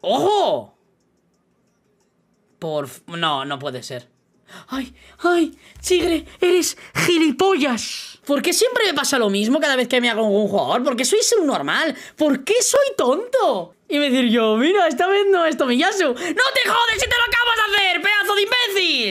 ¡Ojo! Por... No, no puede ser. ¡Ay! ¡Ay! tigre, ¡Eres gilipollas! ¿Por qué siempre me pasa lo mismo cada vez que me hago un jugador? ¿Por qué soy un normal? ¿Por qué soy tonto? Y me decir yo, mira, esta vez no es Yasu, ¡No te jodes si te lo acabas de hacer!